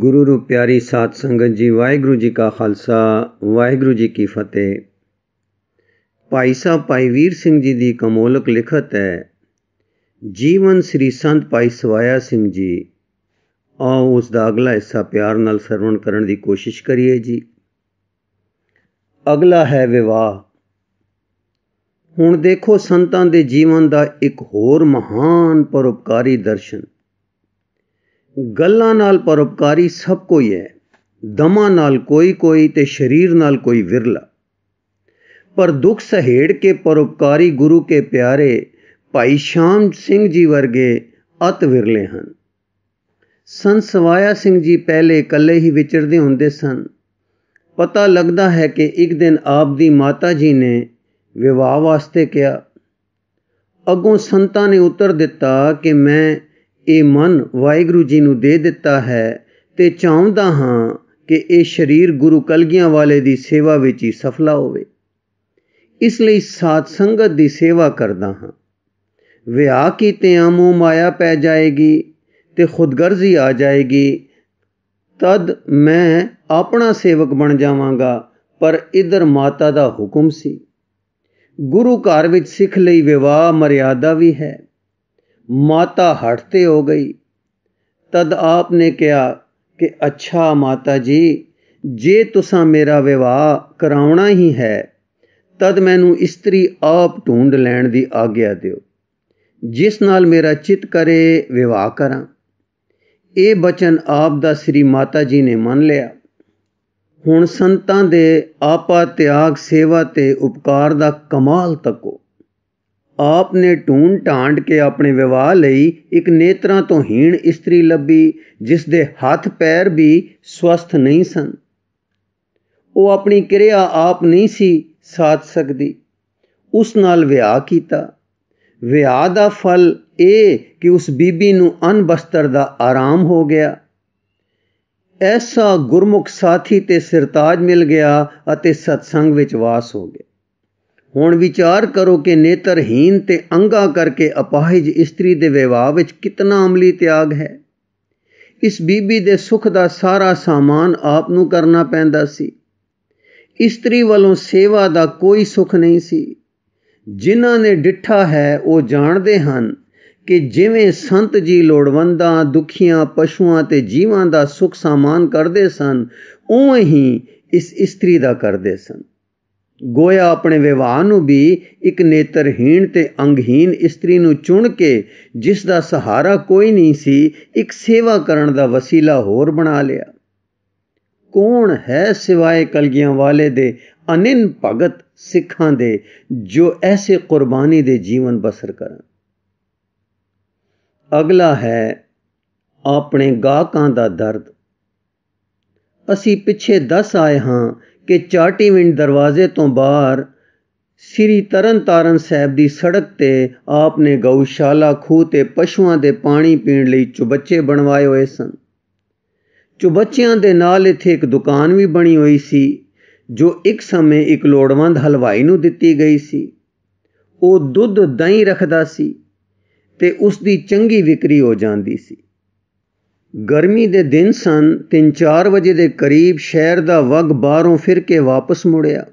ਗੁਰੂ ਪਿਆਰੀ ਸਾਧ ਸੰਗਤ ਜੀ ਵਾਹਿਗੁਰੂ ਜੀ ਕਾ ਖਾਲਸਾ ਵਾਹਿਗੁਰੂ ਜੀ ਕੀ ਫਤਿਹ ਭਾਈ ਸਾਹਿਬ ਭਾਈ ਵੀਰ ਸਿੰਘ ਜੀ ਦੀ ਕਮੋਲਕ ਲਿਖਤ ਹੈ ਜੀਵਨ ਸ੍ਰੀ ਸੰਤ ਭਾਈ ਸਵਾਇਆ ਸਿੰਘ ਜੀ ਆ ਉਸ ਦਾ ਅਗਲਾ ਹਿੱਸਾ ਪਿਆਰ ਨਾਲ ਸਰਵਣ ਕਰਨ ਦੀ ਕੋਸ਼ਿਸ਼ ਕਰੀਏ ਜੀ ਅਗਲਾ ਹੈ ਵਿਵਾਹ ਹੁਣ ਦੇਖੋ ਸੰਤਾਂ ਦੇ ਜੀਵਨ ਦਾ ਇੱਕ ਹੋਰ ਮਹਾਨ ਪਰਉਪਕਾਰੀ ਦਰਸ਼ਨ ਗੱਲਾਂ ਨਾਲ ਪਰਉਪਕਾਰੀ ਸਭ ਕੋਈ ਹੈ ਦਮਾਂ ਨਾਲ ਕੋਈ ਕੋਈ ਤੇ ਸਰੀਰ ਨਾਲ ਕੋਈ ਵਿਰਲਾ ਪਰ ਦੁੱਖ ਸਹੇੜ ਕੇ ਪਰਉਪਕਾਰੀ ਗੁਰੂ ਕੇ ਪਿਆਰੇ ਭਾਈ ਸ਼ਾਮ ਸਿੰਘ ਜੀ ਵਰਗੇ ਅਤ ਵਿਰਲੇ ਹਨ ਸੰਸਵਾਇਆ ਸਿੰਘ ਜੀ ਪਹਿਲੇ ਇਕੱਲੇ ਹੀ ਵਿਚਰਦੇ ਹੁੰਦੇ ਸਨ ਪਤਾ ਲੱਗਦਾ ਹੈ ਕਿ ਇੱਕ ਦਿਨ ਆਪ ਦੀ ਮਾਤਾ ਜੀ ਨੇ ਵਿਵਾਹ ਵਾਸਤੇ ਕਿਹਾ ਅੱਗੋਂ ਸੰਤਾਂ ਨੇ ਉੱਤਰ ਦਿੱਤਾ ਕਿ ਮੈਂ ਇਹ ਮਨ ਵਾਹਿਗੁਰੂ ਜੀ ਨੂੰ ਦੇ ਦਿੱਤਾ ਹੈ ਤੇ ਚਾਹੁੰਦਾ ਹਾਂ ਕਿ ਇਹ ਸਰੀਰ ਗੁਰੂ ਕਲਗੀਆਂ ਵਾਲੇ ਦੀ ਸੇਵਾ ਵਿੱਚ ਹੀ ਸਫਲਾ ਹੋਵੇ ਇਸ ਲਈ ਸਾਧ ਸੰਗਤ ਦੀ ਸੇਵਾ ਕਰਦਾ ਹਾਂ ਵਿਆਹ ਕੀਤੇ ਆਮੋ ਮਾਇਆ ਪੈ ਜਾਏਗੀ ਤੇ ਖੁਦਗਰਜ਼ੀ ਆ ਜਾਏਗੀ ਤਦ ਮੈਂ ਆਪਣਾ ਸੇਵਕ ਬਣ ਜਾਵਾਂਗਾ ਪਰ ਇਧਰ ਮਾਤਾ ਦਾ ਹੁਕਮ ਸੀ ਗੁਰੂ ਘਰ ਵਿੱਚ ਸਿੱਖ ਲਈ ਵਿਵਾਹ ਮਰਿਆਦਾ ਵੀ ਹੈ माता हटते ਹੋ ਗਈ ਤਦ ਆਪਨੇ ਕਿਹਾ ਕਿ ਅੱਛਾ ਮਾਤਾ ਜੀ ਜੇ ਤੁਸੀਂ ਮੇਰਾ ਵਿਆਹ ਕਰਾਉਣਾ ਹੀ ਹੈ ਤਦ ਮੈਨੂੰ ਇਸਤਰੀ ਆਪ ਢੂੰਡ ਲੈਣ ਦੀ ਆਗਿਆ ਦਿਓ ਜਿਸ ਨਾਲ ਮੇਰਾ ਚਿਤ ਕਰੇ ਵਿਆਹ ਕਰਾਂ ਇਹ ਬਚਨ ਆਪ ਦਾ ਸ੍ਰੀ ਮਾਤਾ ਜੀ ਨੇ ਮੰਨ ਲਿਆ ਹੁਣ ਸੰਤਾਂ ਦੇ ਆਪਾ ਤਿਆਗ ਸੇਵਾ ਤੇ ਉਪਕਾਰ ਦਾ ਕਮਾਲ ਤੱਕੋ ਆਪ ਨੇ ਢੂੰਡ ਢਾਂਡ ਕੇ ਆਪਣੇ ਵਿਵਾਹ ਲਈ ਇੱਕ ਨੇਤਰਾਂ ਤੋਂ ਹੀਣ ਇਸਤਰੀ ਲੱਭੀ ਜਿਸ ਦੇ ਹੱਥ ਪੈਰ ਵੀ ਸਵਸਥ ਨਹੀਂ ਸਨ ਉਹ ਆਪਣੀ ਕਿਰਿਆ ਆਪ ਨਹੀਂ ਸੀ ਸਾਧ ਸਕਦੀ ਉਸ ਨਾਲ ਵਿਆਹ ਕੀਤਾ ਵਿਆਹ ਦਾ ਫਲ ਇਹ ਕਿ ਉਸ ਬੀਬੀ ਨੂੰ ਅਨਬਸਤਰ ਦਾ ਆਰਾਮ ਹੋ ਗਿਆ ਐਸਾ ਗੁਰਮੁਖ ਸਾਥੀ ਤੇ ਸਰਤਾਜ ਮਿਲ ਗਿਆ ਅਤੇ ਸਤਸੰਗ ਵਿੱਚ ਵਾਸ ਹੋ ਗਿਆ ਹੁਣ ਵਿਚਾਰ ਕਰੋ ਕਿ ਨੇਤਰਹੀਨ ਤੇ ਅੰਗਾ ਕਰਕੇ ਅਪਾਹਜ ਇਸਤਰੀ ਦੇ ਵਿਵਾਹ ਵਿੱਚ ਕਿਤਨਾ ਅਮਲੀ ਤਿਆਗ ਹੈ ਇਸ ਬੀਬੀ ਦੇ ਸੁਖ ਦਾ ਸਾਰਾ ਸਾਮਾਨ ਆਪ ਨੂੰ ਕਰਨਾ ਪੈਂਦਾ ਸੀ ਇਸਤਰੀ ਵੱਲੋਂ ਸੇਵਾ ਦਾ ਕੋਈ ਸੁਖ ਨਹੀਂ ਸੀ ਜਿਨ੍ਹਾਂ ਨੇ ਡਿੱਠਾ ਹੈ ਉਹ ਜਾਣਦੇ ਹਨ ਕਿ ਜਿਵੇਂ ਸੰਤ ਜੀ ਲੋੜਵੰਦਾਂ ਦੁਖੀਆਂ ਪਸ਼ੂਆਂ ਤੇ ਜੀਵਾਂ ਦਾ ਸੁਖ ਸਾਮਾਨ ਕਰਦੇ ਸਨ ਉਵੇਂ ਹੀ ਇਸ ਇਸਤਰੀ ਦਾ ਕਰਦੇ ਸਨ ਗੋਇਆ ਆਪਣੇ ਵਿਵਹਾਰ ਨੂੰ ਵੀ ਇੱਕ ਨੇਤਰਹੀਣ ਤੇ ਅੰਗਹੀਨ ਇਸਤਰੀ ਨੂੰ ਚੁਣ ਕੇ ਜਿਸ ਦਾ ਸਹਾਰਾ ਕੋਈ ਨਹੀਂ ਸੀ ਇੱਕ ਸੇਵਾ ਕਰਨ ਦਾ ਵਸੀਲਾ ਹੋਰ ਬਣਾ ਲਿਆ ਕੌਣ ਹੈ ਸਿਵਾਏ ਕਲਗੀਆਂ ਵਾਲੇ ਦੇ ਅਨਿੰਨ ਭਗਤ ਸਿੱਖਾਂ ਦੇ ਜੋ ਐਸੇ ਕੁਰਬਾਨੀ ਦੇ ਜੀਵਨ ਬਸਰ ਕਰਨ ਅਗਲਾ ਹੈ ਆਪਣੇ ਗਾਹਕਾਂ ਦਾ ਦਰਦ ਅਸੀਂ ਪਿੱਛੇ ਦੱਸ ਆਏ ਹਾਂ ਕਿ ਵਿੰਡ ਦਰਵਾਜ਼ੇ ਤੋਂ ਬਾਹਰ ਸ੍ਰੀ ਤਰਨਤਾਰਨ ਸਾਹਿਬ ਦੀ ਸੜਕ ਤੇ ਆਪ ਨੇ ਗਊਸ਼ਾਲਾ ਖੂਹ ਤੇ ਪਸ਼ੂਆਂ ਦੇ ਪਾਣੀ ਪੀਣ ਲਈ ਚੁਬੱਚੇ ਬਣਵਾਏ ਹੋਏ ਸਨ ਚੁਬੱਚਿਆਂ ਦੇ ਨਾਲ ਇੱਥੇ ਇੱਕ ਦੁਕਾਨ ਵੀ ਬਣੀ ਹੋਈ ਸੀ ਜੋ ਇੱਕ ਸਮੇਂ ਇੱਕ ਲੋੜਵੰਦ ਹਲਵਾਈ ਨੂੰ ਦਿੱਤੀ ਗਈ ਸੀ ਉਹ ਦੁੱਧ ਦਹੀਂ ਰੱਖਦਾ ਸੀ ਤੇ ਉਸ ਦੀ ਚੰਗੀ ਵਿਕਰੀ ਹੋ ਜਾਂਦੀ ਸੀ ਗਰਮੀ ਦੇ ਦਿਨ ਸਨ 3-4 ਵਜੇ ਦੇ ਕਰੀਬ ਸ਼ਹਿਰ ਦਾ ਵਗ ਬਾਹਰੋਂ ਫਿਰ ਕੇ ਵਾਪਸ ਮੁੜਿਆ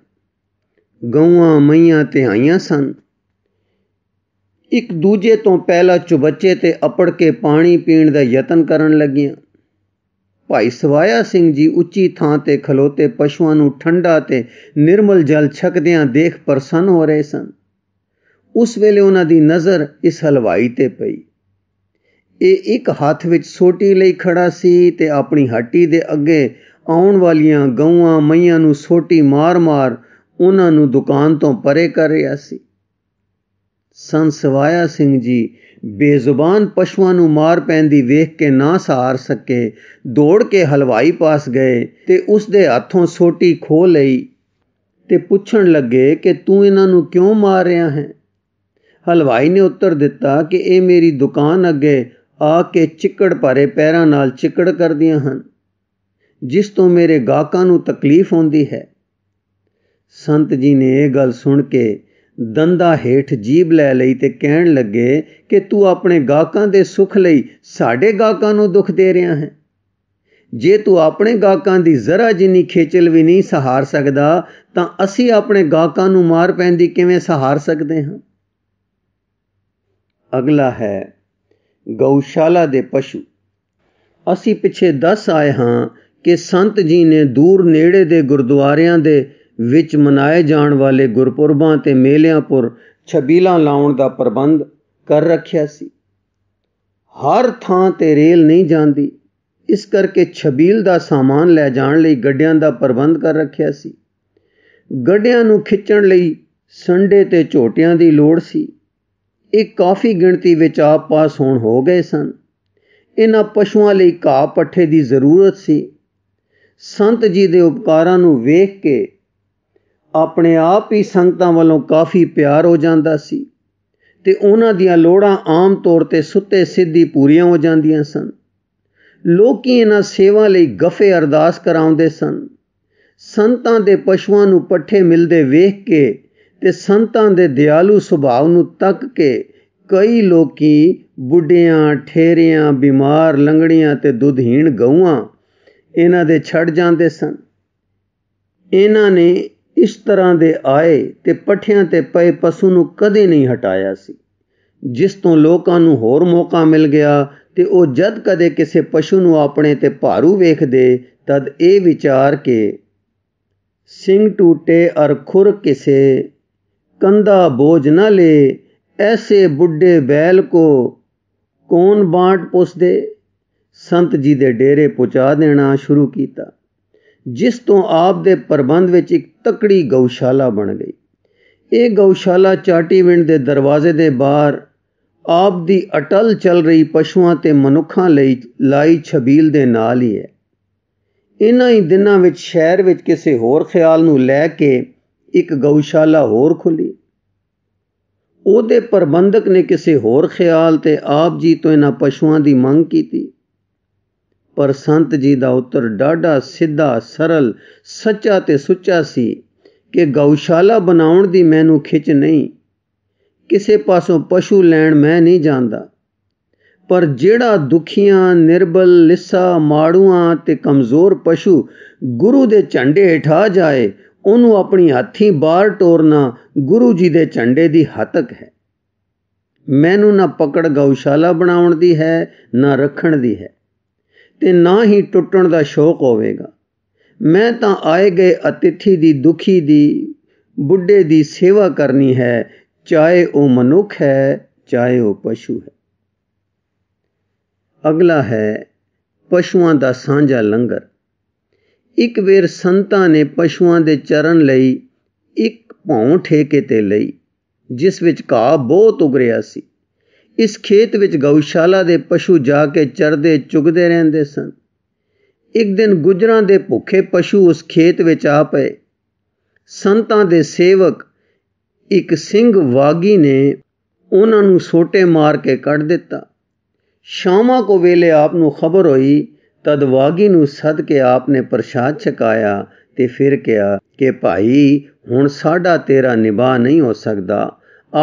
ਗਊਆਂ ਮਈਆਂ ਤੇ ਆਈਆਂ ਸਨ ਇੱਕ ਦੂਜੇ ਤੋਂ ਪਹਿਲਾਂ ਚੁਬੱਚੇ ਤੇ ਅਪੜ ਕੇ ਪਾਣੀ ਪੀਣ ਦਾ ਯਤਨ ਕਰਨ ਲੱਗੀਆਂ ਭਾਈ ਸਵਾਇਆ ਸਿੰਘ ਜੀ ਉੱਚੀ ਥਾਂ ਤੇ ਖਲੋਤੇ ਪਸ਼ੂਆਂ ਨੂੰ ਠੰਡਾ ਤੇ ਨਿਰਮਲ ਜਲ ਛਕਦਿਆਂ ਦੇਖ ਪ੍ਰਸੰਨ ਹੋ ਰਹੇ ਸਨ ਉਸ ਵੇਲੇ ਉਹਨਾਂ ਦੀ ਨਜ਼ਰ ਇਸ ਹਲਵਾਈ ਤੇ ਪਈ ਇਹ ਇੱਕ ਹੱਥ ਵਿੱਚ ਸੋਟੀ ਲਈ ਖੜਾ ਸੀ ਤੇ ਆਪਣੀ ਹੱਟੀ ਦੇ ਅੱਗੇ ਆਉਣ ਵਾਲੀਆਂ ਗਊਆਂ ਮਈਆਂ ਨੂੰ ਸੋਟੀ ਮਾਰ-ਮਾਰ ਉਹਨਾਂ ਨੂੰ ਦੁਕਾਨ ਤੋਂ ਪਰੇ ਕਰ ਰਿਹਾ ਸੀ ਸੰਸਵਾਇਆ ਸਿੰਘ ਜੀ ਬੇਜ਼ੁਬਾਨ ਪਸ਼ੂਆਂ ਨੂੰ ਮਾਰ ਪੈਂਦੀ ਵੇਖ ਕੇ ਨਾ ਸਹਾਰ ਸਕੇ ਦੌੜ ਕੇ ਹਲਵਾਈ ਪਾਸ ਗਏ ਤੇ ਉਸ ਦੇ ਹੱਥੋਂ ਸੋਟੀ ਖੋ ਲਈ ਤੇ ਪੁੱਛਣ ਲੱਗੇ ਕਿ ਤੂੰ ਇਹਨਾਂ ਨੂੰ ਕਿਉਂ ਮਾਰ ਰਿਹਾ ਹੈ ਹਲਵਾਈ ਨੇ ਉੱਤਰ ਦਿੱਤਾ ਕਿ ਇਹ ਮੇਰੀ ਦੁਕਾਨ ਅੱਗੇ ਆ ਕੇ ਚਿੱਕੜ ਭਰੇ ਪੈਰਾਂ ਨਾਲ ਚਿੱਕੜ ਕਰਦੀਆਂ ਹਨ ਜਿਸ ਤੋਂ ਮੇਰੇ ਗਾਕਾਂ ਨੂੰ ਤਕਲੀਫ ਹੁੰਦੀ ਹੈ ਸੰਤ ਜੀ ਨੇ ਇਹ ਗੱਲ ਸੁਣ ਕੇ ਦੰਦਾ ਹੇਠ ਜੀਬ ਲੈ ਲਈ ਤੇ ਕਹਿਣ ਲੱਗੇ ਕਿ ਤੂੰ ਆਪਣੇ ਗਾਕਾਂ ਦੇ ਸੁਖ ਲਈ ਸਾਡੇ ਗਾਕਾਂ ਨੂੰ ਦੁੱਖ ਦੇ ਰਿਹਾ ਹੈ ਜੇ ਤੂੰ ਆਪਣੇ ਗਾਕਾਂ ਦੀ ਜ਼ਰਾ ਜਿੰਨੀ ਖੇਚਲ ਵੀ ਨਹੀਂ ਸਹਾਰ ਸਕਦਾ ਤਾਂ ਅਸੀਂ ਆਪਣੇ ਗਾਕਾਂ ਨੂੰ ਮਾਰ ਪੈਂਦੀ ਕਿਵੇਂ ਸਹਾਰ ਸਕਦੇ ਹਾਂ ਅਗਲਾ ਹੈ ਗਊਸ਼ਾਲਾ ਦੇ ਪਸ਼ੂ ਅਸੀਂ ਪਿੱਛੇ ਦੱਸ ਆਏ ਹਾਂ ਕਿ ਸੰਤ ਜੀ ਨੇ ਦੂਰ ਨੇੜੇ ਦੇ ਗੁਰਦੁਆਰਿਆਂ ਦੇ ਵਿੱਚ ਮਨਾਏ ਜਾਣ ਵਾਲੇ ਗੁਰਪੁਰਬਾਂ ਤੇ ਮੇਲਿਆਂ ਪਰ ਛਬੀਲਾਂ ਲਾਉਣ ਦਾ ਪ੍ਰਬੰਧ ਕਰ ਰੱਖਿਆ ਸੀ ਹਰ ਥਾਂ ਤੇ ਰੇਲ ਨਹੀਂ ਜਾਂਦੀ ਇਸ ਕਰਕੇ ਛਬੀਲ ਦਾ ਸਾਮਾਨ ਲੈ ਜਾਣ ਲਈ ਗੱਡਿਆਂ ਦਾ ਪ੍ਰਬੰਧ ਕਰ ਰੱਖਿਆ ਸੀ ਗੱਡਿਆਂ ਨੂੰ ਖਿੱਚਣ ਲਈ ਸੰਡੇ ਤੇ ਝੋਟਿਆਂ ਦੀ ਲੋੜ ਸੀ ਇਹ ਕਾਫੀ ਗਿਣਤੀ ਵਿੱਚ ਆਪ ਪਾਸ ਹੋਣ ਹੋ ਗਏ ਸਨ ਇਹਨਾਂ ਪਸ਼ੂਆਂ ਲਈ ਘਾਹ ਪੱਠੇ ਦੀ ਜ਼ਰੂਰਤ ਸੀ ਸੰਤ ਜੀ ਦੇ ਉਪਕਾਰਾਂ ਨੂੰ ਵੇਖ ਕੇ ਆਪਣੇ ਆਪ ਹੀ ਸੰਗਤਾਂ ਵੱਲੋਂ ਕਾਫੀ ਪਿਆਰ ਹੋ ਜਾਂਦਾ ਸੀ ਤੇ ਉਹਨਾਂ ਦੀਆਂ ਲੋੜਾਂ ਆਮ ਤੌਰ ਤੇ ਸੁੱਤੇ ਸਿੱਧੀ ਪੂਰੀਆਂ ਹੋ ਜਾਂਦੀਆਂ ਸਨ ਲੋਕੀ ਇਹਨਾਂ ਸੇਵਾ ਲਈ ਗਫੇ ਅਰਦਾਸ ਕਰਾਉਂਦੇ ਸਨ ਸੰਤਾਂ ਦੇ ਪਸ਼ੂਆਂ ਨੂੰ ਪੱਠੇ ਮਿਲਦੇ ਵੇਖ ਕੇ ਤੇ ਸੰਤਾਂ ਦੇ ਦਿਆਲੂ ਸੁਭਾਅ ਨੂੰ ਤੱਕ ਕੇ ਕਈ ਲੋਕੀ ਬੁੱਢਿਆਂ ਠੇਰਿਆਂ ਬਿਮਾਰ ਲੰਗੜੀਆਂ ਤੇ ਦੁੱਧਹੀਣ ਗਊਆਂ ਇਹਨਾਂ ਦੇ ਛੱਡ ਜਾਂਦੇ ਸਨ ਇਹਨਾਂ ਨੇ ਇਸ ਤਰ੍ਹਾਂ ਦੇ ਆਏ ਤੇ ਪੱਠਿਆਂ ਤੇ ਪਏ ਪਸ਼ੂ ਨੂੰ ਕਦੇ ਨਹੀਂ ਹਟਾਇਆ ਸੀ ਜਿਸ ਤੋਂ ਲੋਕਾਂ ਨੂੰ ਹੋਰ ਮੌਕਾ ਮਿਲ ਗਿਆ ਤੇ ਉਹ ਜਦ ਕਦੇ ਕਿਸੇ ਪਸ਼ੂ ਨੂੰ ਆਪਣੇ ਤੇ ਭਾਰੂ ਵੇਖਦੇ ਤਦ ਇਹ ਵਿਚਾਰ ਕੇ ਸਿੰਘ ਟੂਟੇ ਅਰ ਖੁਰ ਕਿਸੇ कंधा ਬੋਝ ਨਾ ਲੇ ਐਸੇ ਬੁੱਢੇ ਬੈਲ ਕੋ ਕੌਣ ਬਾਟ ਪੁੱਛਦੇ ਸੰਤ ਜੀ ਦੇ ਡੇਰੇ ਪਹੁੰਚਾ ਦੇਣਾ ਸ਼ੁਰੂ ਕੀਤਾ ਜਿਸ ਤੋਂ ਆਪ ਦੇ ਪ੍ਰਬੰਧ ਵਿੱਚ ਇੱਕ ਤਕੜੀ ਗਊਸ਼ਾਲਾ ਬਣ ਗਈ ਇਹ ਗਊਸ਼ਾਲਾ ਚਾਟੀਵਿੰਡ ਦੇ ਦਰਵਾਜ਼ੇ ਦੇ ਬਾਹਰ ਆਪ ਦੀ ਅਟਲ ਚੱਲ ਰਹੀ ਪਸ਼ੂਆਂ ਤੇ ਮਨੁੱਖਾਂ ਲਈ ਲਾਈ ਛਬੀਲ ਦੇ ਨਾਲ ਹੀ ਹੈ ਇਨ੍ਹਾਂ ਹੀ ਦਿਨਾਂ ਵਿੱਚ ਸ਼ਹਿਰ ਵਿੱਚ ਕਿਸੇ ਹੋਰ ਖਿਆਲ ਨੂੰ ਲੈ ਕੇ ਇੱਕ ਗਊਸ਼ਾਲਾ ਹੋਰ ਖੁੱਲੀ ਉਹਦੇ ਪ੍ਰਬੰਧਕ ਨੇ ਕਿਸੇ ਹੋਰ ਖਿਆਲ ਤੇ ਆਪ ਜੀ ਤੋਂ ਇਹਨਾਂ ਪਸ਼ੂਆਂ ਦੀ ਮੰਗ ਕੀਤੀ ਪਰ ਸੰਤ ਜੀ ਦਾ ਉੱਤਰ ਡਾਢਾ ਸਿੱਧਾ ਸਰਲ ਸੱਚਾ ਤੇ ਸੁੱਚਾ ਸੀ ਕਿ ਗਊਸ਼ਾਲਾ ਬਣਾਉਣ ਦੀ ਮੈਨੂੰ ਖਿੱਚ ਨਹੀਂ ਕਿਸੇ ਪਾਸੋਂ ਪਸ਼ੂ ਲੈਣ ਮੈਂ ਨਹੀਂ ਜਾਂਦਾ ਪਰ ਜਿਹੜਾ ਦੁਖੀਆਂ ਨਿਰਬਲ ਲਿੱਸਾ ਮਾੜੂਆਂ ਤੇ ਕਮਜ਼ੋਰ ਪਸ਼ੂ ਗੁਰੂ ਦੇ ਝੰਡੇ ਹੇਠਾ ਜਾਏ ਉਹਨੂੰ ਆਪਣੀ ਹੱਥੀ ਬਾਹਰ ਟੋਰਨਾ ਗੁਰੂ ਜੀ ਦੇ ਝੰਡੇ ਦੀ ਹਤਕ ਹੈ ਮੈਨੂੰ ਨਾ ਪਕੜ ਗਊਸ਼ਾਲਾ ਬਣਾਉਣ ਦੀ ਹੈ ਨਾ ਰੱਖਣ ਦੀ ਹੈ ਤੇ ਨਾ ਹੀ ਟੁੱਟਣ ਦਾ ਸ਼ੌਕ ਹੋਵੇਗਾ ਮੈਂ ਤਾਂ ਆਏ ਗਏ ਅਤਿਥੀ ਦੀ ਦੁਖੀ ਦੀ ਬੁੱਢੇ ਦੀ ਸੇਵਾ ਕਰਨੀ ਹੈ ਚਾਹੇ ਉਹ ਮਨੁੱਖ ਹੈ ਚਾਹੇ ਉਹ ਪਸ਼ੂ ਹੈ ਅਗਲਾ ਹੈ ਪਸ਼ੂਆਂ ਦਾ ਸਾਂਝਾ ਲੰਗਰ ਇੱਕ ਵੇਰ ਸੰਤਾਂ ਨੇ ਪਸ਼ੂਆਂ ਦੇ ਚਰਨ ਲਈ ਇੱਕ ਭੌਂ ਠੇਕੇ ਤੇ ਲਈ ਜਿਸ ਵਿੱਚ ਘਾਹ ਬਹੁਤ ਉਗ ਰਿਹਾ ਸੀ ਇਸ ਖੇਤ ਵਿੱਚ ਗਊਸ਼ਾਲਾ ਦੇ ਪਸ਼ੂ ਜਾ ਕੇ ਚਰਦੇ ਚੁਗਦੇ ਰਹਿੰਦੇ ਸਨ ਇੱਕ ਦਿਨ ਗੁਜਰਾਂ ਦੇ ਭੁੱਖੇ ਪਸ਼ੂ ਉਸ ਖੇਤ ਵਿੱਚ ਆ ਪਏ ਸੰਤਾਂ ਦੇ ਸੇਵਕ ਇੱਕ ਸਿੰਘ ਵਾਗੀ ਨੇ ਉਹਨਾਂ ਨੂੰ ਸੋਟੇ ਮਾਰ ਕੇ ਕੱਢ ਦਿੱਤਾ ਸ਼ਾਮਾਂ ਕੋ ਵੇਲੇ ਆਪ ਨੂੰ ਖਬਰ ਹੋਈ ਤਦ ਵਾਗੀ ਨੂੰ ਸੱਦ ਕੇ ਆਪ ਨੇ ਪ੍ਰਸ਼ਾਦ ਛਕਾਇਆ ਤੇ ਫਿਰ ਕਿਹਾ ਕਿ ਭਾਈ ਹੁਣ ਸਾਡਾ ਤੇਰਾ ਨਿਭਾ ਨਹੀਂ ਹੋ ਸਕਦਾ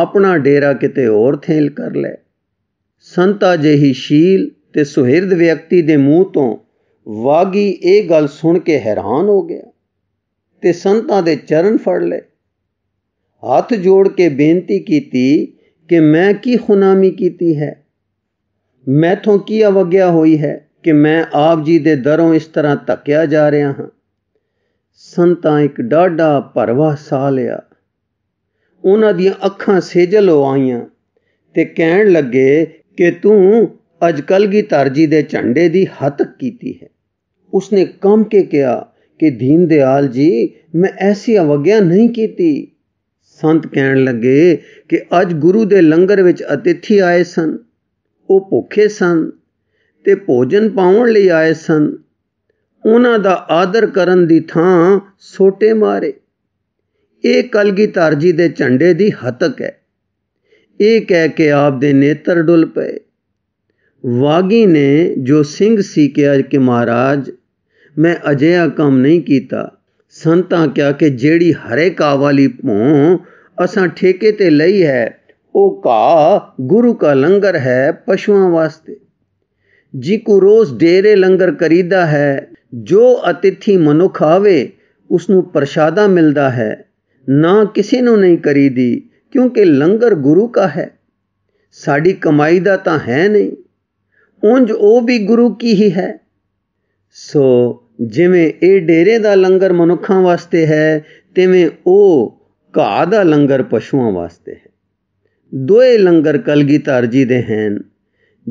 ਆਪਣਾ ਡੇਰਾ ਕਿਤੇ ਹੋਰ ਥੇਲ ਕਰ ਲੈ ਸੰਤਾ ਜਿਹੀ ਸ਼ੀਲ ਤੇ ਸੁਹਿਰਦ ਵਿਅਕਤੀ ਦੇ ਮੂੰਹ ਤੋਂ ਵਾਗੀ ਇਹ ਗੱਲ ਸੁਣ ਕੇ ਹੈਰਾਨ ਹੋ ਗਿਆ ਤੇ ਸੰਤਾ ਦੇ ਚਰਨ ਫੜ ਲਏ ਹੱਥ ਜੋੜ ਕੇ ਬੇਨਤੀ ਕੀਤੀ ਕਿ ਮੈਂ ਕੀ ਖੁਨਾਮੀ ਕੀਤੀ ਹੈ ਮੈਥੋਂ ਕੀ ਅਵਗਿਆ ਹੋਈ ਹੈ ਕਿ ਮੈਂ ਆਪ ਜੀ ਦੇ ਦਰੋਂ ਇਸ ਤਰ੍ਹਾਂ ਧੱਕਿਆ ਜਾ ਰਿਹਾ ਹਾਂ ਸੰਤਾਂ ਇੱਕ ਡਾਢਾ ਪਰਵਾ ਸਾ ਲਿਆ ਉਹਨਾਂ ਦੀਆਂ ਅੱਖਾਂ ਸੇਜਲ ਹੋ ਆਈਆਂ ਤੇ ਕਹਿਣ ਲੱਗੇ ਕਿ ਤੂੰ ਅਜਕਲ ਕੀ ਤਰਜੀ ਦੇ ਝੰਡੇ ਦੀ ਹੱਤ ਕੀਤੀ ਹੈ ਉਸਨੇ ਕੰਮ ਕੇ ਕਿਹਾ ਕਿ ਦੀਨ ਦਿਆਲ ਜੀ ਮੈਂ ਐਸੀ ਅਵਗਿਆ ਨਹੀਂ ਕੀਤੀ ਸੰਤ ਕਹਿਣ ਲੱਗੇ ਕਿ ਅੱਜ ਗੁਰੂ ਦੇ ਲੰਗਰ ਵਿੱਚ ਅਤਿਥੀ ਆਏ ਸਨ ਉਹ ਭੁੱਖੇ ਸਨ ਤੇ ਭੋਜਨ ਪਾਉਣ ਲਈ ਆਏ ਸਨ ਉਹਨਾਂ ਦਾ ਆਦਰ ਕਰਨ ਦੀ ਥਾਂ ਸੋਟੇ ਮਾਰੇ ਇਹ ਕਲਗੀਧਰ ਜੀ ਦੇ ਝੰਡੇ ਦੀ ਹਤਕ ਹੈ ਇਹ ਕਹਿ ਕੇ ਆਪ ਦੇ ਨੇਤਰ ਡੁੱਲ ਪਏ ਵਾਗੀ ਨੇ ਜੋ ਸਿੰਘ ਸੀ ਕਿਹਾ ਕਿ ਮਹਾਰਾਜ ਮੈਂ ਅਜਿਹਾ ਕੰਮ ਨਹੀਂ ਕੀਤਾ ਸੰਤਾਂ ਕਿਹਾ ਕਿ ਜਿਹੜੀ ਹਰੇ ਕਾ ਵਾਲੀ ਭੋਂ ਅਸਾਂ ਠੇਕੇ ਤੇ ਲਈ ਹੈ ਉਹ ਕਾ ਗੁਰੂ ਕਾ ਲੰਗਰ ਹੈ ਪਸ਼ੂਆਂ ਵਾਸਤੇ ਜੀ ਕੋ ਰੋਜ਼ ਡੇਰੇ ਲੰਗਰ ਕਰੀਦਾ ਹੈ ਜੋ ਅਤਿਥੀ ਮਨੁਖ ਆਵੇ ਉਸ ਨੂੰ ਪ੍ਰਸ਼ਾਦਾ ਮਿਲਦਾ ਹੈ ਨਾ ਕਿਸੇ ਨੂੰ ਨਹੀਂ ਕਰੀਦੀ ਕਿਉਂਕਿ ਲੰਗਰ ਗੁਰੂ ਕਾ ਹੈ ਸਾਡੀ ਕਮਾਈ ਦਾ ਤਾਂ ਹੈ ਨਹੀਂ ਉੰਜ ਉਹ ਵੀ ਗੁਰੂ ਕੀ ਹੀ ਹੈ ਸੋ ਜਿਵੇਂ ਇਹ ਡੇਰੇ ਦਾ ਲੰਗਰ ਮਨੁੱਖਾਂ ਵਾਸਤੇ ਹੈ ਤਿਵੇਂ ਉਹ ਘਾਹ ਦਾ ਲੰਗਰ ਪਸ਼ੂਆਂ ਵਾਸਤੇ ਹੈ ਦੋਏ ਲੰਗਰ ਕਲਗੀਧਰ ਜੀ ਦੇ ਹਨ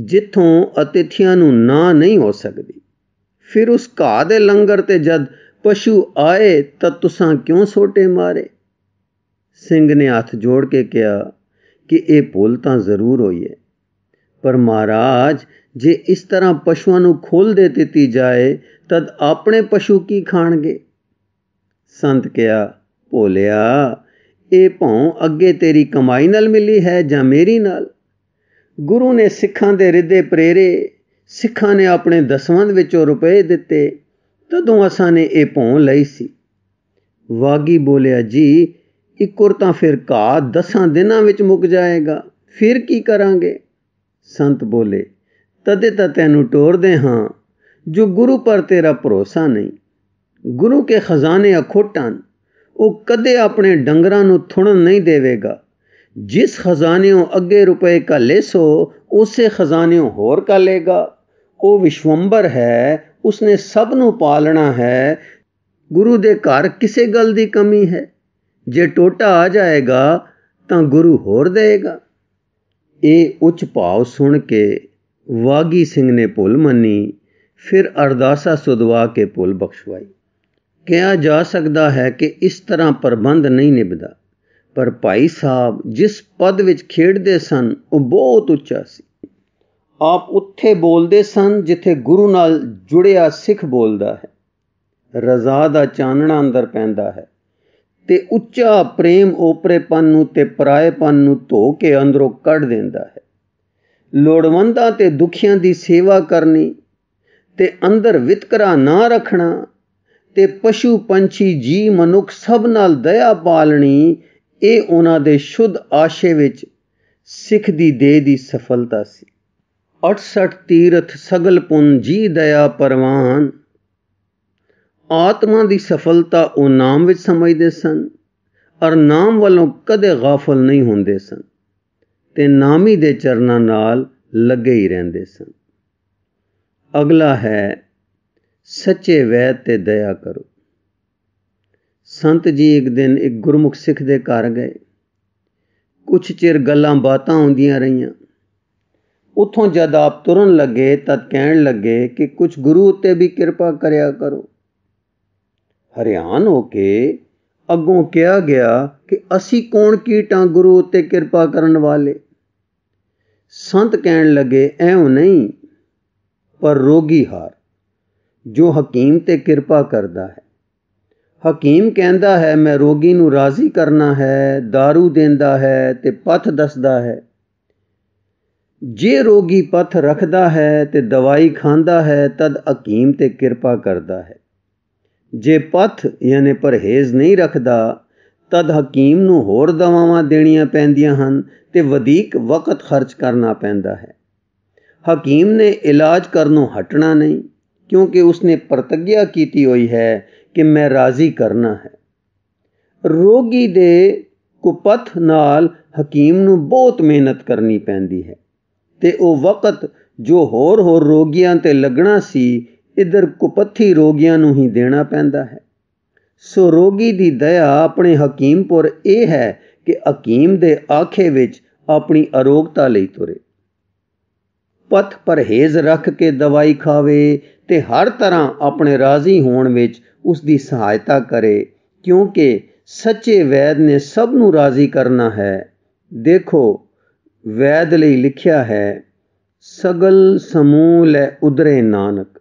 ਜਿੱਥੋਂ ਅਤਿਥੀਆਂ ਨੂੰ ਨਾ ਨਹੀਂ ਹੋ ਸਕਦੀ ਫਿਰ ਉਸ ਘਾਹ ਦੇ ਲੰਗਰ ਤੇ ਜਦ ਪਸ਼ੂ ਆਏ ਤਾਂ ਤੁਸਾਂ ਕਿਉਂ ਸੋਟੇ ਮਾਰੇ ਸਿੰਘ ਨੇ ਹੱਥ ਜੋੜ ਕੇ ਕਿਹਾ ਕਿ ਇਹ ਭੁੱਲ ਤਾਂ ਜ਼ਰੂਰ ਹੋਈ ਹੈ ਪਰ ਮਹਾਰਾਜ ਜੇ ਇਸ ਤਰ੍ਹਾਂ ਪਸ਼ੂਆਂ ਨੂੰ ਖੋਲ ਦੇ ਦਿੱਤੀ ਜਾਏ ਤਦ ਆਪਣੇ ਪਸ਼ੂ ਕੀ ਖਾਣਗੇ ਸੰਤ ਕਿਹਾ ਭੋਲਿਆ ਇਹ ਭੌਂ ਅੱਗੇ ਤੇਰੀ ਕਮਾਈ ਨਾਲ ਮਿਲੀ ਹੈ ਜਾਂ ਮੇਰੀ ਨਾਲ ਗੁਰੂ ਨੇ ਸਿੱਖਾਂ ਦੇ ਰਿੱਦੇ ਪ੍ਰੇਰੇ ਸਿੱਖਾਂ ਨੇ ਆਪਣੇ ਦਸਵੰਦ ਵਿੱਚੋਂ ਰੁਪਏ ਦਿੱਤੇ ਤਦੋਂ ਅਸਾਂ ਨੇ ਇਹ ਭੌਂ ਲਈ ਸੀ ਵਾਗੀ ਬੋਲਿਆ ਜੀ ਇੱਕੁਰ ਤਾਂ ਫਿਰ ਘਾ ਦਸਾਂ ਦਿਨਾਂ ਵਿੱਚ ਮੁੱਕ ਜਾਏਗਾ ਫਿਰ ਕੀ ਕਰਾਂਗੇ ਸੰਤ ਬੋਲੇ ਤਦੇ ਤਾਂ ਤੈਨੂੰ ਟੋਰਦੇ ਹਾਂ ਜੋ ਗੁਰੂ ਪਰ ਤੇਰਾ ਭਰੋਸਾ ਨਹੀਂ ਗੁਰੂ ਕੇ ਖਜ਼ਾਨੇ ਅਖੋਟਾਂ ਉਹ ਕਦੇ ਆਪਣੇ ਡੰਗਰਾਂ ਨੂੰ ਥੁਣਨ ਨਹੀਂ ਦੇਵੇਗਾ ਜਿਸ ਖਜ਼ਾਨਿਓਂ ਅੱਗੇ ਰੁਪਏ ਕਾ ਲੈਸੋ ਉਸੇ ਖਜ਼ਾਨਿਓਂ ਹੋਰ ਕਾ ਲੇਗਾ ਉਹ ਵਿਸ਼ਵੰਬਰ ਹੈ ਉਸਨੇ ਸਭ ਨੂੰ ਪਾਲਣਾ ਹੈ ਗੁਰੂ ਦੇ ਘਰ ਕਿਸੇ ਗੱਲ ਦੀ ਕਮੀ ਹੈ ਜੇ ਟੋਟਾ ਆ ਜਾਏਗਾ ਤਾਂ ਗੁਰੂ ਹੋਰ ਦੇਗਾ ਇਹ ਉੱਚ ਭਾਵ ਸੁਣ ਕੇ ਵਾਗੀ ਸਿੰਘ ਨੇ ਭੁੱਲ ਮੰਨੀ ਫਿਰ ਅਰਦਾਸਾ ਸੁਦਵਾ ਕੇ ਭੁੱਲ ਬਖਸ਼ਵਾਈ ਕਿਹਾ ਜਾ ਸਕਦਾ ਹੈ ਕਿ ਇਸ ਤਰ੍ਹਾਂ ਪ੍ਰਬੰਧ ਨਹੀਂ ਨਿਭਦਾ ਪਰ ਭਾਈ ਸਾਹਿਬ ਜਿਸ ਪਦ ਵਿੱਚ ਖੇਡਦੇ ਸਨ ਉਹ ਬਹੁਤ ਉੱਚਾ ਸੀ ਆਪ ਉੱਥੇ ਬੋਲਦੇ ਸਨ ਜਿੱਥੇ ਗੁਰੂ ਨਾਲ ਜੁੜਿਆ ਸਿੱਖ ਬੋਲਦਾ ਹੈ ਰਜ਼ਾ ਦਾ ਚਾਨਣਾ ਅੰਦਰ ਪੈਂਦਾ ਹੈ ਤੇ ਉੱਚਾ ਪ੍ਰੇਮ ਓਪਰੇਪਨ ਨੂੰ ਤੇ ਪਰਾਏਪਨ ਨੂੰ ਧੋ ਕੇ ਅੰਦਰੋਂ ਕੱਢ ਦਿੰਦਾ ਹੈ ਲੋੜਵੰਦਾਂ ਤੇ ਦੁਖੀਆਂ ਦੀ ਸੇਵਾ ਕਰਨੀ ਤੇ ਅੰਦਰ ਵਿਤਕਰਾ ਨਾ ਰੱਖਣਾ ਤੇ ਪਸ਼ੂ ਪੰਛੀ ਜੀ ਮਨੁੱਖ ਸਭ ਨਾਲ ਦਇਆ ਪਾਲਣੀ ਇਹ ਉਹਨਾਂ ਦੇ ਸ਼ੁੱਧ ਆਸ਼ੇ ਵਿੱਚ ਸਿੱਖ ਦੀ ਦੇਹ ਦੀ ਸਫਲਤਾ ਸੀ 68 ਤੀਰਥ ਸਗਲਪੁਨ ਜੀ ਦਇਆ ਪਰਵਾਨ ਆਤਮਾ ਦੀ ਸਫਲਤਾ ਉਹ ਨਾਮ ਵਿੱਚ ਸਮਝਦੇ ਸਨ ਔਰ ਨਾਮ ਵੱਲੋਂ ਕਦੇ ਗਾਫਲ ਨਹੀਂ ਹੁੰਦੇ ਸਨ ਤੇ ਨਾਮੀ ਦੇ ਚਰਨਾਂ ਨਾਲ ਲੱਗੇ ਹੀ ਰਹਿੰਦੇ ਸਨ ਅਗਲਾ ਹੈ ਸੱਚੇ ਵੈਦ ਤੇ ਦਇਆ ਕਰੋ ਸੰਤ ਜੀ ਇੱਕ ਦਿਨ ਇੱਕ ਗੁਰਮੁਖ ਸਿੱਖ ਦੇ ਘਰ ਗਏ ਕੁਝ ਚਿਰ ਗੱਲਾਂ ਬਾਤਾਂ ਹੁੰਦੀਆਂ ਰਹੀਆਂ ਉਥੋਂ ਜਦ ਆਪ ਤੁਰਨ ਲੱਗੇ ਤਦ ਕਹਿਣ ਲੱਗੇ ਕਿ ਕੁਝ ਗੁਰੂ ਉੱਤੇ ਵੀ ਕਿਰਪਾ ਕਰਿਆ ਕਰੋ ਹਰਿਆਨ ਹੋ ਕੇ ਅੱਗੋਂ ਕਿਹਾ ਗਿਆ ਕਿ ਅਸੀਂ ਕੌਣ ਕੀਟਾਂ ਗੁਰੂ ਉੱਤੇ ਕਿਰਪਾ ਕਰਨ ਵਾਲੇ ਸੰਤ ਕਹਿਣ ਲੱਗੇ ਐਉਂ ਨਹੀਂ ਪਰ ਰੋਗੀ ਹਾਰ ਜੋ ਹਕੀਮ ਤੇ ਕਿਰਪਾ ਕਰਦਾ ਹੈ ਹਕੀਮ ਕਹਿੰਦਾ ਹੈ ਮੈਂ ਰੋਗੀ ਨੂੰ ਰਾਜ਼ੀ ਕਰਨਾ ਹੈ दारू ਦਿੰਦਾ ਹੈ ਤੇ ਪਥ ਦੱਸਦਾ ਹੈ ਜੇ ਰੋਗੀ ਪਥ ਰੱਖਦਾ ਹੈ ਤੇ ਦਵਾਈ ਖਾਂਦਾ ਹੈ ਤਦ ਹਕੀਮ ਤੇ ਕਿਰਪਾ ਕਰਦਾ ਹੈ ਜੇ ਪਥ ਯਾਨੀ ਪਰਹੇਜ਼ ਨਹੀਂ ਰੱਖਦਾ ਤਦ ਹਕੀਮ ਨੂੰ ਹੋਰ ਦਵਾਵਾਂ ਦੇਣੀਆਂ ਪੈਂਦੀਆਂ ਹਨ ਤੇ ਵਧੇਕ ਵਕਤ ਖਰਚ ਕਰਨਾ ਪੈਂਦਾ ਹੈ ਹਕੀਮ ਨੇ ਇਲਾਜ ਕਰਨੋਂ ਹਟਣਾ ਨਹੀਂ ਕਿਉਂਕਿ ਉਸਨੇ ਪ੍ਰਤਗਿਆ ਕੀਤੀ ਹੋਈ ਹੈ ਕਿ ਮੈਂ ਰਾਜ਼ੀ ਕਰਨਾ ਹੈ ਰੋਗੀ ਦੇ ਕੁਪਥ ਨਾਲ ਹਕੀਮ ਨੂੰ ਬਹੁਤ ਮਿਹਨਤ ਕਰਨੀ ਪੈਂਦੀ ਹੈ ਤੇ ਉਹ ਵਕਤ ਜੋ ਹੋਰ ਹੋਰ ਰੋਗੀਆਂ ਤੇ ਲੱਗਣਾ ਸੀ ਇਧਰ ਕੁਪਥੀ ਰੋਗੀਆਂ ਨੂੰ ਹੀ ਦੇਣਾ ਪੈਂਦਾ ਹੈ ਸੋ ਰੋਗੀ ਦੀ ਦਇਆ ਆਪਣੇ ਹਕੀਮ ਪਰ ਇਹ ਹੈ ਕਿ ਹਕੀਮ ਦੇ ਆਖੇ ਵਿੱਚ ਆਪਣੀ ਅਰੋਗਤਾ ਲਈ ਤੁਰੇ ਪਥ ਪਰਹੇਜ਼ ਰੱਖ ਕੇ ਦਵਾਈ ਖਾਵੇ ਤੇ ਹਰ ਤਰ੍ਹਾਂ ਆਪਣੇ ਰਾਜ਼ੀ ਹੋਣ ਵਿੱਚ ਉਸ ਦੀ ਸਹਾਇਤਾ ਕਰੇ ਕਿਉਂਕਿ ਸੱਚੇ ਵੈਦ ਨੇ ਸਭ ਨੂੰ ਰਾਜ਼ੀ ਕਰਨਾ ਹੈ ਦੇਖੋ ਵੈਦ ਲਈ ਲਿਖਿਆ ਹੈ ਸਗਲ ਸਮੂਲ ਹੈ ਉਦਰੇ ਨਾਨਕ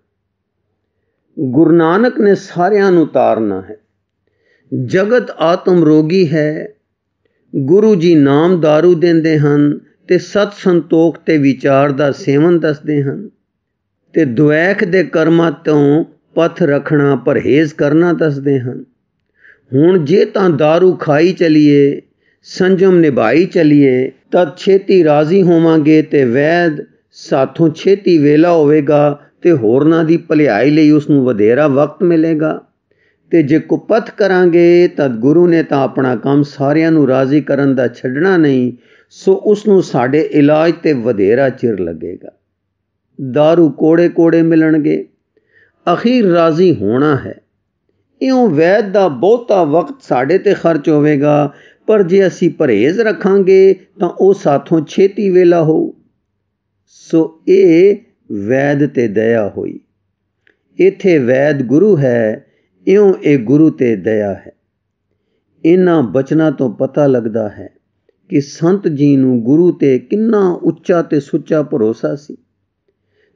ਗੁਰੂ ਨਾਨਕ ਨੇ ਸਾਰਿਆਂ ਨੂੰ ਤਾਰਨਾ ਹੈ ਜਗਤ ਆਤਮ ਰੋਗੀ ਹੈ ਗੁਰੂ ਜੀ ਨਾਮ दारू ਦਿੰਦੇ ਹਨ ਤੇ ਸਤ ਸੰਤੋਖ ਤੇ ਵਿਚਾਰ ਦਾ ਸੇਵਨ ਦੱਸਦੇ ਹਨ ਤੇ ਦੁਐਖ ਦੇ ਕਰਮਾਂ ਤੋਂ ਪਥ ਰੱਖਣਾ ਪਰਹੇਜ਼ ਕਰਨਾ ਦੱਸਦੇ ਹਨ ਹੁਣ ਜੇ ਤਾਂ दारू ਖਾਈ ਚਲੀਏ ਸੰਜਮ ਨਿਭਾਈ ਚਲੀਏ ਤਦ ਛੇਤੀ ਰਾਜ਼ੀ ਹੋਵਾਂਗੇ ਤੇ ਵੈਦ ਸਾਥੋਂ ਛੇਤੀ ਵੇਲਾ ਹੋਵੇਗਾ ਤੇ ਹੋਰਨਾਂ ਦੀ ਭਲਾਈ ਲਈ ਉਸ ਨੂੰ ਵਧੇਰਾ ਵਕਤ ਮਿਲੇਗਾ ਤੇ ਜੇ ਕੁਪਥ ਕਰਾਂਗੇ ਤਦ ਗੁਰੂ ਨੇ ਤਾਂ ਆਪਣਾ ਕੰਮ ਸਾਰਿਆਂ ਨੂੰ ਰਾਜ਼ੀ ਕਰਨ ਦਾ ਛੱਡਣਾ ਨਹੀਂ ਸੋ ਉਸ ਨੂੰ ਸਾਡੇ ਇਲਾਜ ਤੇ ਵਧੇਰਾ ਚਿਰ ਲੱਗੇਗਾ दारू ਕੋੜੇ ਕੋੜੇ ਮਿਲਣਗੇ ਅਖੀਰ ਰਾਜ਼ੀ ਹੋਣਾ ਹੈ ਇਉਂ ਵੈਦ ਦਾ ਬਹੁਤਾ ਵਕਤ ਸਾਡੇ ਤੇ ਖਰਚ ਹੋਵੇਗਾ ਪਰ ਜੇ ਅਸੀਂ ਪਰਹੇਜ਼ ਰੱਖਾਂਗੇ ਤਾਂ ਉਹ ਸਾਥੋਂ ਛੇਤੀ ਵੇਲਾ ਹੋ ਸੋ ਇਹ ਵੈਦ ਤੇ ਦਇਆ ਹੋਈ ਇਥੇ ਵੈਦ ਗੁਰੂ ਹੈ ਇਉਂ ਇਹ ਗੁਰੂ ਤੇ ਦਇਆ ਹੈ ਇਹਨਾਂ ਬਚਨਾਂ ਤੋਂ ਪਤਾ ਲੱਗਦਾ ਹੈ ਕਿ ਸੰਤ ਜੀ ਨੂੰ ਗੁਰੂ ਤੇ ਕਿੰਨਾ ਉੱਚਾ ਤੇ ਸੁੱਚਾ ਭਰੋਸਾ ਸੀ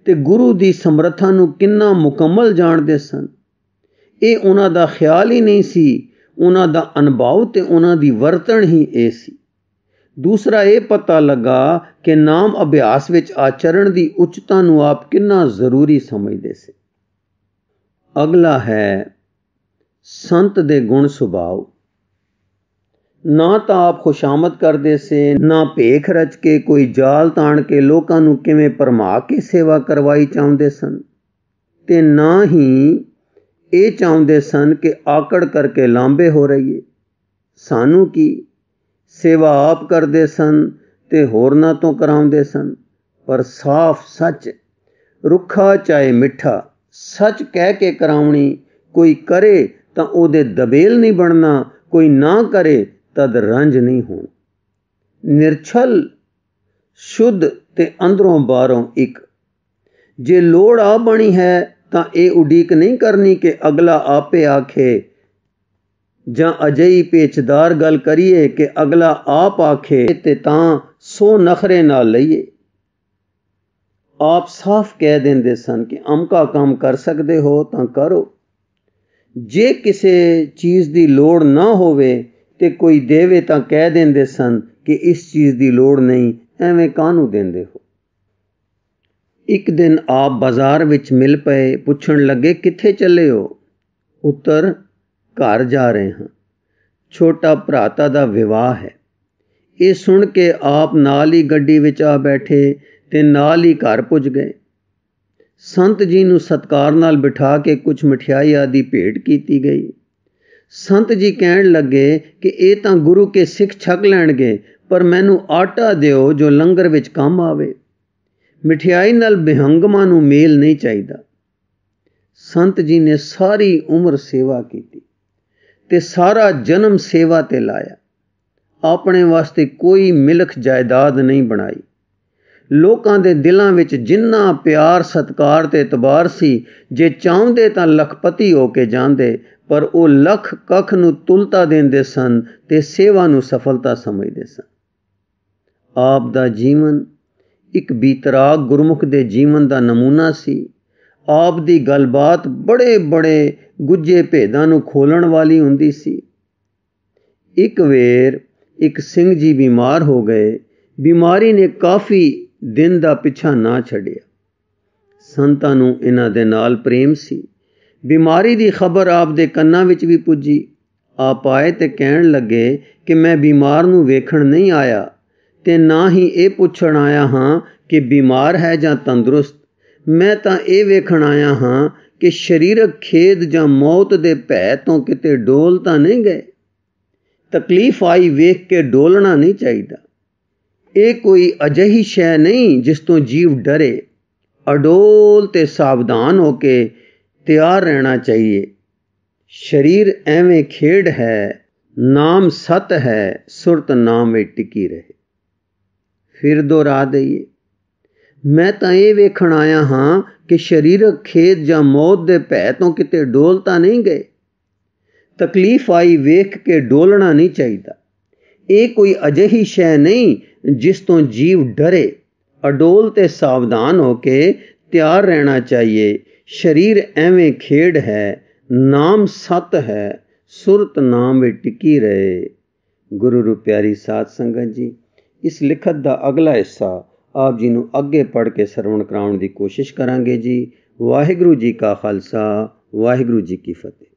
ਤੇ ਗੁਰੂ ਦੀ ਸਮਰੱਥਾ ਨੂੰ ਕਿੰਨਾ ਮੁਕੰਮਲ ਜਾਣਦੇ ਸਨ ਇਹ ਉਹਨਾਂ ਦਾ ਖਿਆਲ ਹੀ ਨਹੀਂ ਸੀ ਉਹਨਾਂ ਦਾ ਅਨੁਭਵ ਤੇ ਉਹਨਾਂ ਦੀ ਵਰਤਣ ਹੀ ਇਹ ਸੀ ਦੂਸਰਾ ਇਹ ਪਤਾ ਲੱਗਾ ਕਿ ਨਾਮ ਅਭਿਆਸ ਵਿੱਚ ਆਚਰਣ ਦੀ ਉਚਤਾ ਨੂੰ ਆਪ ਕਿੰਨਾ ਜ਼ਰੂਰੀ ਸਮਝਦੇ ਸੀ ਅਗਲਾ ਹੈ ਸੰਤ ਦੇ ਗੁਣ ਸੁਭਾਅ ਨਾ ਤਾਂ ਆਪ ਖੁਸ਼ਾਮਦ ਕਰਦੇ ਸੇ ਨਾ ਭੇਖ ਰਚ ਕੇ ਕੋਈ ਜਾਲ ਤਾਣ ਕੇ ਲੋਕਾਂ ਨੂੰ ਕਿਵੇਂ ਪਰਮਾ ਕੇ ਸੇਵਾ ਕਰਵਾਈ ਚਾਹੁੰਦੇ ਸਨ ਤੇ ਨਾ ਹੀ ਇਹ ਚਾਹੁੰਦੇ ਸਨ ਕਿ ਆਕੜ ਕਰਕੇ ਲਾਂਬੇ ਹੋ ਰਹੀਏ ਸਾਨੂੰ ਕੀ ਸੇਵਾ ਆਪ ਕਰਦੇ ਸਨ ਤੇ ਹੋਰਨਾਂ ਤੋਂ ਕਰਾਉਂਦੇ ਸਨ ਪਰ ਸਾਫ਼ ਸੱਚ ਰੁੱਖਾ ਚਾਏ ਮਿੱਠਾ ਸੱਚ ਕਹਿ ਕੇ ਕਰਾਉਣੀ ਕੋਈ ਕਰੇ ਤਾਂ ਉਹਦੇ ਦਬੇਲ ਨਹੀਂ ਬਣਨਾ ਕੋਈ ਨਾ ਕਰੇ ਤਦ ਰੰਜ ਨਹੀਂ ਹੋਣ ਨਿਰਛਲ ਸ਼ੁੱਧ ਤੇ ਅੰਦਰੋਂ ਬਾਹਰੋਂ ਇੱਕ ਜੇ ਲੋੜ ਆ ਬਣੀ ਹੈ ਤਾਂ ਇਹ ਉਡੀਕ ਨਹੀਂ ਕਰਨੀ ਕਿ ਅਗਲਾ ਆਪੇ ਆਖੇ ਜਾਂ ਅਜਈ ਪੇਚਦਾਰ ਗੱਲ ਕਰੀਏ ਕਿ ਅਗਲਾ ਆਪ ਆਖੇ ਤੇ ਤਾਂ ਸੋ ਨਖਰੇ ਨਾਲ ਲਈਏ ਆਪ ਸਾਫ਼ ਕਹਿ ਦਿੰਦੇ ਸਨ ਕਿ ਅਮਕਾ ਕੰਮ ਕਰ ਸਕਦੇ ਹੋ ਤਾਂ ਕਰੋ ਜੇ ਕਿਸੇ ਚੀਜ਼ ਦੀ ਲੋੜ ਨਾ ਹੋਵੇ ਤੇ ਕੋਈ ਦੇਵੇ ਤਾਂ ਕਹਿ ਦਿੰਦੇ ਸਨ ਕਿ ਇਸ ਚੀਜ਼ ਦੀ ਲੋੜ ਨਹੀਂ ਐਵੇਂ ਕਾਹਨੂੰ ਦਿੰਦੇ ਹੋ ਇੱਕ ਦਿਨ ਆਪ ਬਾਜ਼ਾਰ ਵਿੱਚ ਮਿਲ ਪਏ ਪੁੱਛਣ ਲੱਗੇ ਕਿੱਥੇ ਚੱਲੇ ਹੋ ਉੱਤਰ ਘਰ ਜਾ ਰਹੇ ਹਾਂ ਛੋਟਾ ਭਰਾਤਾ ਦਾ ਵਿਆਹ ਹੈ ਇਹ ਸੁਣ ਕੇ ਆਪ ਨਾਲ ਹੀ ਗੱਡੀ ਵਿੱਚ ਆ ਬੈਠੇ ਤੇ ਨਾਲ ਹੀ ਘਰ ਪੁੱਜ ਗਏ ਸੰਤ ਜੀ ਨੂੰ ਸਤਕਾਰ ਨਾਲ ਬਿਠਾ ਕੇ ਕੁਝ ਮਠਿਆਈ ਆਦੀ ਭੇਟ ਕੀਤੀ ਗਈ ਸੰਤ ਜੀ ਕਹਿਣ ਲੱਗੇ ਕਿ ਇਹ ਤਾਂ ਗੁਰੂ ਕੇ ਸਿੱਖ ਛਕ ਲੈਣਗੇ ਪਰ ਮੈਨੂੰ ਆਟਾ ਦਿਓ ਜੋ ਲੰਗਰ ਵਿੱਚ ਕੰਮ ਆਵੇ ਮਠਿਆਈ ਨਾਲ ਬਿਹੰਗਮਾਂ ਨੂੰ ਮੇਲ ਨਹੀਂ ਚਾਹੀਦਾ ਸੰਤ ਜੀ ਨੇ ਸਾਰੀ ਉਮਰ ਸੇਵਾ ਕੀਤੀ ਤੇ ਸਾਰਾ ਜਨਮ ਸੇਵਾ ਤੇ ਲਾਇਆ ਆਪਣੇ ਵਾਸਤੇ ਕੋਈ ਮਿਲਖ ਜਾਇਦਾਦ ਨਹੀਂ ਬਣਾਈ ਲੋਕਾਂ ਦੇ ਦਿਲਾਂ ਵਿੱਚ ਜਿੰਨਾ ਪਿਆਰ ਸਤਕਾਰ ਤੇ ਇਤਬਾਰ ਸੀ ਜੇ ਚਾਹੁੰਦੇ ਤਾਂ ਲਖਪਤੀ ਹੋ ਕੇ ਜਾਂਦੇ ਪਰ ਉਹ ਲਖ ਕਖ ਨੂੰ ਤੁਲਤਾ ਦਿੰਦੇ ਸਨ ਤੇ ਸੇਵਾ ਨੂੰ ਸਫਲਤਾ ਸਮਝਦੇ ਸਨ ਆਪ ਦਾ ਜੀਵਨ ਇੱਕ ਬੀਤਰਾਗ ਗੁਰਮੁਖ ਦੇ ਜੀਵਨ ਦਾ ਨਮੂਨਾ ਸੀ ਆਪ ਦੀ ਗੱਲਬਾਤ ਬੜੇ ਬੜੇ ਗੁੱਜੇ ਭੇਦਾਂ ਨੂੰ ਖੋਲਣ ਵਾਲੀ ਹੁੰਦੀ ਸੀ ਇੱਕ ਵੇਰ ਇੱਕ ਸਿੰਘ ਜੀ ਬਿਮਾਰ ਹੋ ਗਏ ਬਿਮਾਰੀ ਨੇ ਕਾਫੀ ਦਿਨ ਦਾ ਪਿੱਛਾ ਨਾ ਛੱਡਿਆ ਸੰਤਾਂ ਨੂੰ ਇਹਨਾਂ ਦੇ ਨਾਲ ਪ੍ਰੇਮ ਸੀ ਬਿਮਾਰੀ ਦੀ ਖਬਰ ਆਪ ਦੇ ਕੰਨਾਂ ਵਿੱਚ ਵੀ ਪੁੱਜੀ ਆਪ ਆਏ ਤੇ ਕਹਿਣ ਲੱਗੇ ਕਿ ਮੈਂ ਬਿਮਾਰ ਨੂੰ ਵੇਖਣ ਨਹੀਂ ਆਇਆ ਤੇ ਨਾ ਹੀ ਇਹ ਪੁੱਛਣ ਆਇਆ ਹਾਂ ਕਿ ਬਿਮਾਰ ਹੈ ਜਾਂ ਤੰਦਰੁਸਤ ਮੈਂ ਤਾਂ ਇਹ ਵੇਖਣ ਆਇਆ ਹਾਂ ਕਿ ਸਰੀਰਕ ਖੇਦ ਜਾਂ ਮੌਤ ਦੇ ਭੈ ਤੋਂ ਕਿਤੇ ਡੋਲ ਤਾਂ ਨਹੀਂ ਗਏ ਤਕਲੀਫ ਆਈ ਵੇਖ ਕੇ ਡੋਲਣਾ ਨਹੀਂ ਚਾਹੀਦਾ ਇਹ ਕੋਈ ਅਜਹੀ ਸ਼ੈ ਨਹੀਂ ਜਿਸ ਤੋਂ ਜੀਵ ਡਰੇ ਅਡੋਲ ਤੇ ਸਾਵਧਾਨ ਹੋ ਕੇ ਤਿਆਰ ਰਹਿਣਾ ਚਾਹੀਏ ਸਰੀਰ ਐਵੇਂ ਖੇਡ ਹੈ ਨਾਮ ਸਤ ਹੈ ਸੁਰਤ ਨਾਮ ਵਿੱਚ ਟਿਕੀ ਰਹੇ ਫਿਰ ਦੁਹਰਾ ਦਈਏ ਮੈਂ ਤਾਂ ਇਹ ਵੇਖਣ ਆਇਆ ਹਾਂ ਕਿ ਸਰੀਰਕ ਖੇਦ ਜਾਂ ਮੌਤ ਦੇ ਭੈ ਤੋਂ ਕਿਤੇ ਡੋਲ ਤਾਂ ਨਹੀਂ ਗਏ ਤਕਲੀਫ ਆਈ ਵੇਖ ਕੇ ਡੋਲਣਾ ਨਹੀਂ ਚਾਹੀਦਾ ਇਹ ਕੋਈ ਅਜਹੀ ਸ਼ੈ ਨਹੀਂ ਜਿਸ ਤੋਂ ਜੀਵ ਡਰੇ ਅਡੋਲ ਤੇ ਸਾਵਧਾਨ ਹੋ ਕੇ ਤਿਆਰ ਰਹਿਣਾ ਚਾਹੀਏ ਸਰੀਰ ਐਵੇਂ ਖੇਡ ਹੈ ਨਾਮ ਸਤ ਹੈ ਸੁਰਤ ਨਾਮ ਵਿੱਚ ਟਿਕੀ ਰਹੇ ਗੁਰੂ ਰੂਪ ਪਿਆਰੀ ਸਾਧ ਸੰਗਤ ਜੀ ਇਸ ਲਿਖਤ ਦਾ ਅਗਲਾ ਹਿੱਸਾ ਆਪ ਜੀ ਨੂੰ ਅੱਗੇ ਪੜ ਕੇ ਸਰਵਣ ਕਰਾਉਣ ਦੀ ਕੋਸ਼ਿਸ਼ ਕਰਾਂਗੇ ਜੀ ਵਾਹਿਗੁਰੂ ਜੀ ਕਾ ਖਾਲਸਾ ਵਾਹਿਗੁਰੂ ਜੀ ਕੀ ਫਤਿਹ